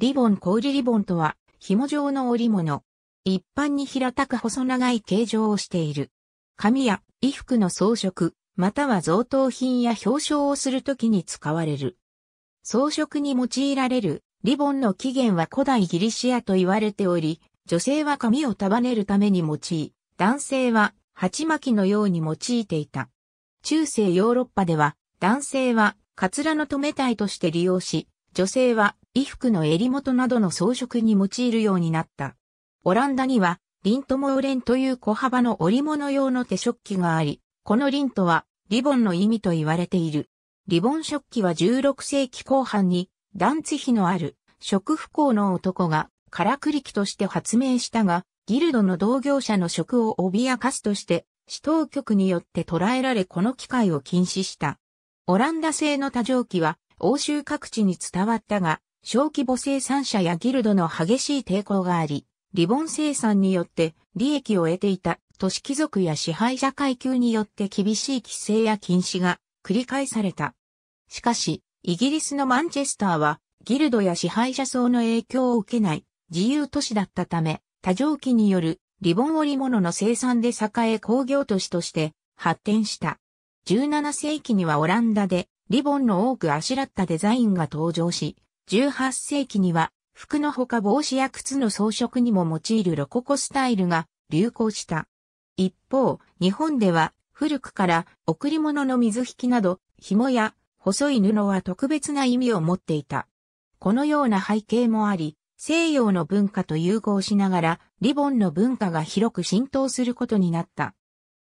リボン氷リボンとは、紐状の織物。一般に平たく細長い形状をしている。紙や衣服の装飾、または贈答品や表彰をするときに使われる。装飾に用いられるリボンの起源は古代ギリシアと言われており、女性は髪を束ねるために用い、男性は鉢巻きのように用いていた。中世ヨーロッパでは、男性はカツラの留め体として利用し、女性は衣服の襟元などの装飾に用いるようになった。オランダには、リントモーレンという小幅の織物用の手食器があり、このリントはリボンの意味と言われている。リボン食器は16世紀後半に、ダンツヒのある、食不幸の男が、からくり機として発明したが、ギルドの同業者の食を脅かすとして、市当局によって捕らえられこの機械を禁止した。オランダ製の多蒸機は、欧州各地に伝わったが、小規模生産者やギルドの激しい抵抗があり、リボン生産によって利益を得ていた都市貴族や支配者階級によって厳しい規制や禁止が繰り返された。しかし、イギリスのマンチェスターは、ギルドや支配者層の影響を受けない自由都市だったため、多条期によるリボン織物の生産で栄え工業都市として発展した。17世紀にはオランダでリボンの多くあしらったデザインが登場し、18世紀には服のほか帽子や靴の装飾にも用いるロココスタイルが流行した。一方、日本では古くから贈り物の水引きなど、紐や細い布は特別な意味を持っていた。このような背景もあり、西洋の文化と融合しながら、リボンの文化が広く浸透することになった。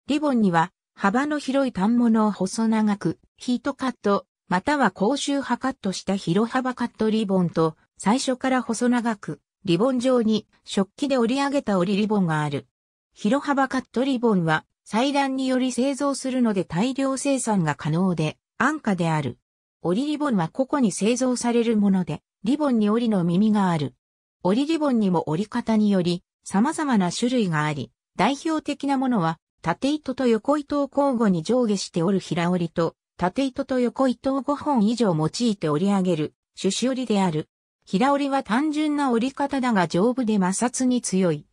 リボンには、幅の広い反物を細長く、ヒートカット、または高周波カットした広幅カットリボンと、最初から細長く、リボン状に食器で折り上げた折りリボンがある。広幅カットリボンは、裁断により製造するので大量生産が可能で、安価である。折りリボンは個々に製造されるもので、リボンに折りの耳がある。折りリボンにも折り方により、様々な種類があり、代表的なものは、縦糸と横糸を交互に上下して折る平折りと、縦糸と横糸を5本以上用いて織り上げる、種子織りである。平織りは単純な織り方だが丈夫で摩擦に強い。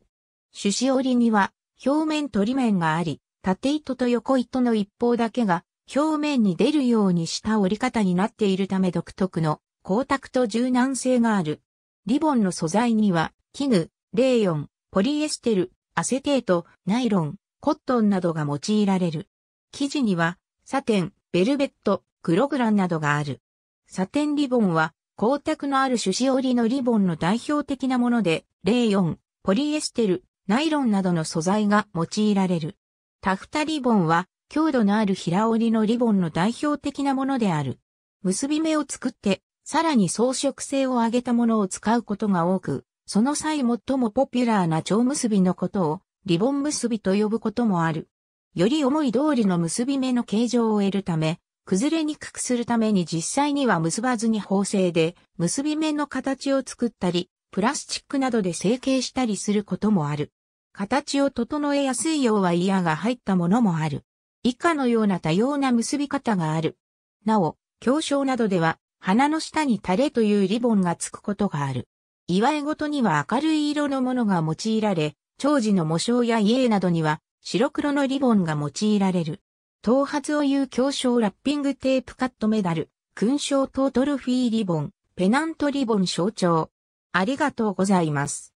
種子織りには表面と裏面があり、縦糸と横糸の一方だけが表面に出るようにした織り方になっているため独特の光沢と柔軟性がある。リボンの素材には絹、レーヨン、ポリエステル、アセテート、ナイロン、コットンなどが用いられる。生地にはサテン、ベルベット、黒グランなどがある。サテンリボンは光沢のある種子織のリボンの代表的なもので、レーヨン、ポリエステル、ナイロンなどの素材が用いられる。タフタリボンは強度のある平織りのリボンの代表的なものである。結び目を作って、さらに装飾性を上げたものを使うことが多く、その際最もポピュラーな蝶結びのことをリボン結びと呼ぶこともある。より思い通りの結び目の形状を得るため、崩れにくくするために実際には結ばずに縫製で結び目の形を作ったり、プラスチックなどで成形したりすることもある。形を整えやすいようはイーが入ったものもある。以下のような多様な結び方がある。なお、教章などでは、花の下に垂れというリボンがつくことがある。祝いごとには明るい色のものが用いられ、長寿の模章や家などには白黒のリボンが用いられる。頭髪を言う強章ラッピングテープカットメダル、勲章とトロフィーリボン、ペナントリボン象徴。ありがとうございます。